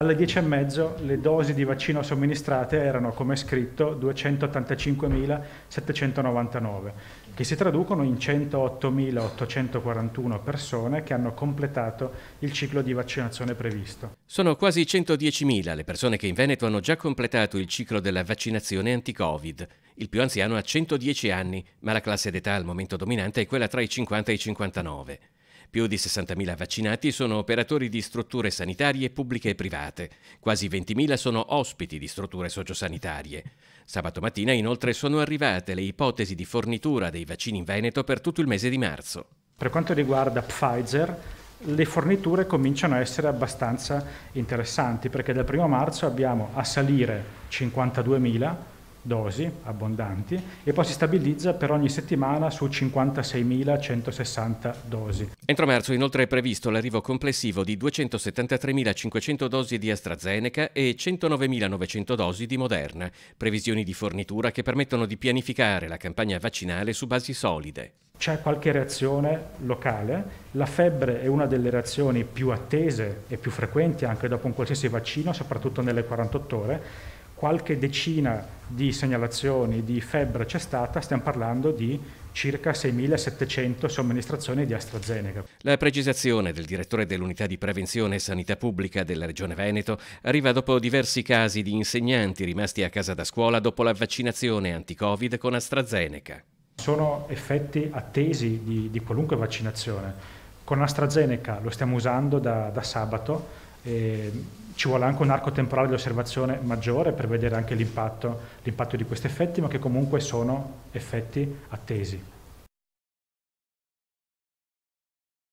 Alle 10.30 le dosi di vaccino somministrate erano, come scritto, 285.799, che si traducono in 108.841 persone che hanno completato il ciclo di vaccinazione previsto. Sono quasi 110.000 le persone che in Veneto hanno già completato il ciclo della vaccinazione anti-Covid. Il più anziano ha 110 anni, ma la classe d'età al momento dominante è quella tra i 50 e i 59. Più di 60.000 vaccinati sono operatori di strutture sanitarie pubbliche e private, quasi 20.000 sono ospiti di strutture sociosanitarie. Sabato mattina inoltre sono arrivate le ipotesi di fornitura dei vaccini in Veneto per tutto il mese di marzo. Per quanto riguarda Pfizer, le forniture cominciano a essere abbastanza interessanti perché dal 1 marzo abbiamo a salire 52.000 dosi abbondanti e poi si stabilizza per ogni settimana su 56.160 dosi. Entro marzo inoltre è previsto l'arrivo complessivo di 273.500 dosi di AstraZeneca e 109.900 dosi di Moderna, previsioni di fornitura che permettono di pianificare la campagna vaccinale su basi solide c'è qualche reazione locale. La febbre è una delle reazioni più attese e più frequenti anche dopo un qualsiasi vaccino, soprattutto nelle 48 ore qualche decina di segnalazioni di febbre c'è stata, stiamo parlando di circa 6.700 somministrazioni di AstraZeneca. La precisazione del direttore dell'unità di prevenzione e sanità pubblica della Regione Veneto arriva dopo diversi casi di insegnanti rimasti a casa da scuola dopo la vaccinazione anti-Covid con AstraZeneca. Sono effetti attesi di, di qualunque vaccinazione. Con AstraZeneca lo stiamo usando da, da sabato, eh, ci vuole anche un arco temporale di osservazione maggiore per vedere anche l'impatto, l'impatto di questi effetti, ma che comunque sono effetti attesi.